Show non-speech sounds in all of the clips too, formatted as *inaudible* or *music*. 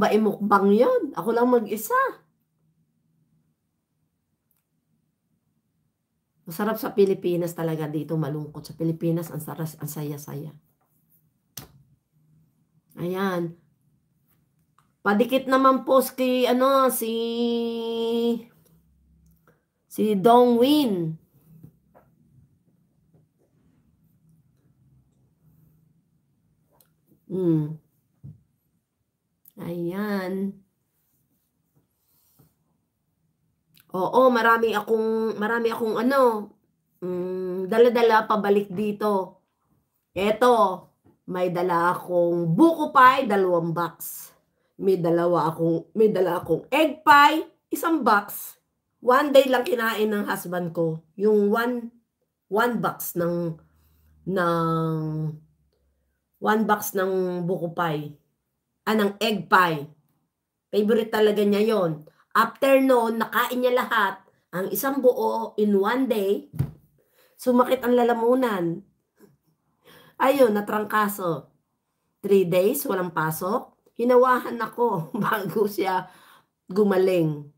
ba imukbang yan? Ako lang mag-isa. Masarap sa Pilipinas talaga dito malungkot. Sa Pilipinas, ang, saras, ang saya-saya. Ayan. Padikit naman po si, ano, si, si Dong Win. Hmm. Ayan. Oo, marami akong, marami akong ano, mm, dala-dala pabalik dito. Eto, may dala akong buko pie, dalawang box. May dalawa akong, may dala akong egg pie, isang box. One day lang kinain ng husband ko. Yung one, one box ng, ng, one box ng buko pie anang ah, egg pie. Favorite talaga niya yon. After noon, nakain niya lahat. Ang isang buo in one day, sumakit ang lalamunan. Ayun, natrangkaso. Three days, walang pasok. Hinawahan ako *laughs* bago siya gumaling.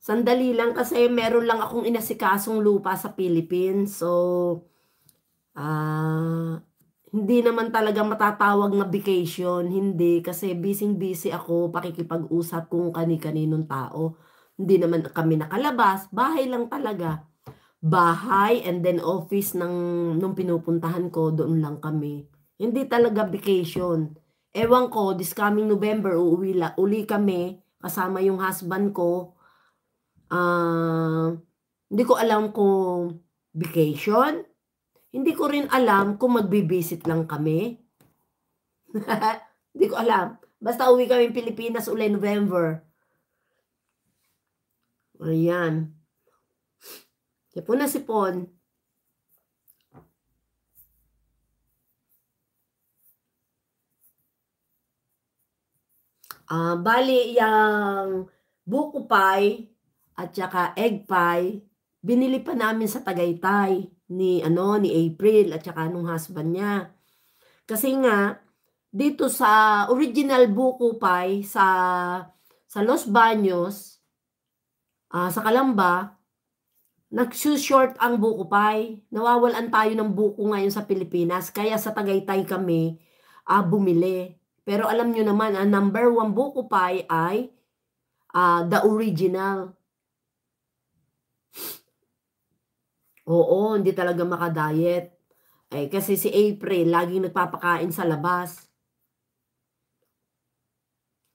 Sandali lang kasi meron lang akong inasikasong lupa sa Philippines. So, ah... Uh, hindi naman talaga matatawag na vacation, hindi, kasi busy-busy ako pakikipag-usap kung kani-kaninong tao. Hindi naman kami nakalabas, bahay lang talaga. Bahay and then office ng, nung pinupuntahan ko, doon lang kami. Hindi talaga vacation. Ewan ko, this coming November, uuwi la, uli kami, kasama yung husband ko. Uh, hindi ko alam kung vacation, hindi ko rin alam kung magbibisit lang kami. *laughs* Hindi ko alam. Basta uwi kami Pilipinas uli November. Ayan. Sipon na sipon. Uh, ah, bali, yung buko pie at saka egg pie, binili pa namin sa Tagaytay ni ano ni April at saka nung husband niya. Kasi nga dito sa original buko pay sa sa Los Baños uh, sa Kalamba Calamba short ang buko pay. Nawawalan tayo ng buko ngayon sa Pilipinas kaya sa Tagaytay kami uh, bumili. Pero alam nyo naman, ang uh, number one buko pie ay uh, the original. Oo, hindi talaga makadiet. Eh, kasi si April, laging nagpapakain sa labas.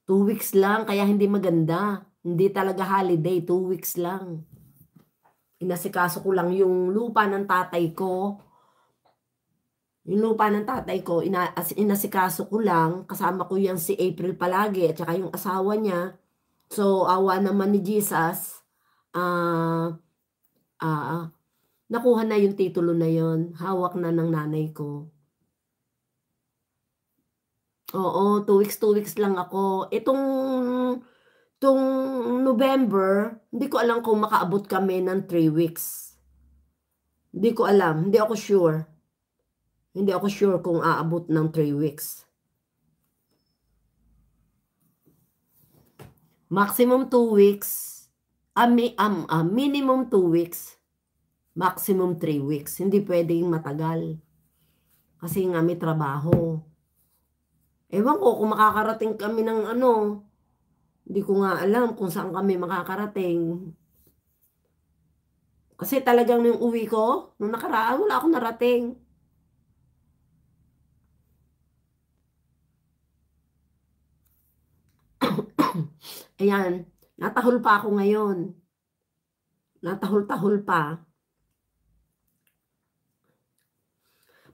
Two weeks lang, kaya hindi maganda. Hindi talaga holiday, two weeks lang. Inasikaso ko lang yung lupa ng tatay ko. Yung lupa ng tatay ko, ina inasikaso ko lang. Kasama ko yan si April palagi at saka yung asawa niya. So, awa naman ni Jesus. Ah, uh, ah, uh, Nakuha na yung titulo na yon. Hawak na ng nanay ko. Oo, two weeks, two weeks lang ako. Itong, eh, tong November, hindi ko alam kung makaabot kami ng three weeks. Hindi ko alam. Hindi ako sure. Hindi ako sure kung aabot ng three weeks. Maximum two weeks. Um, um, uh, minimum two weeks maximum 3 weeks. Hindi pwedeng matagal. Kasi nga may trabaho. Ewan ko kung makakarating kami ng ano. Hindi ko nga alam kung saan kami makakarating. Kasi talagang nung uwi ko, nung nakaraan, wala akong narating. *coughs* Ayan, natahol pa ako ngayon. Natahol-tahol pa.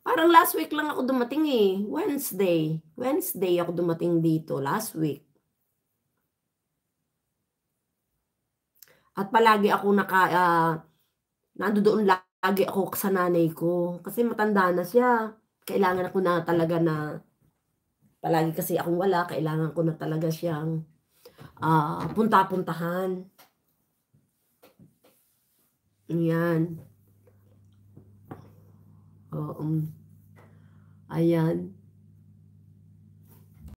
Parang last week lang ako dumating eh. Wednesday. Wednesday ako dumating dito. Last week. At palagi ako naka, uh, ah, nandoon lagi ako sa nanay ko. Kasi matanda na siya. Kailangan ako na talaga na, palagi kasi akong wala, kailangan ko na talaga siyang uh, punta-puntahan. Yan um, Ayan.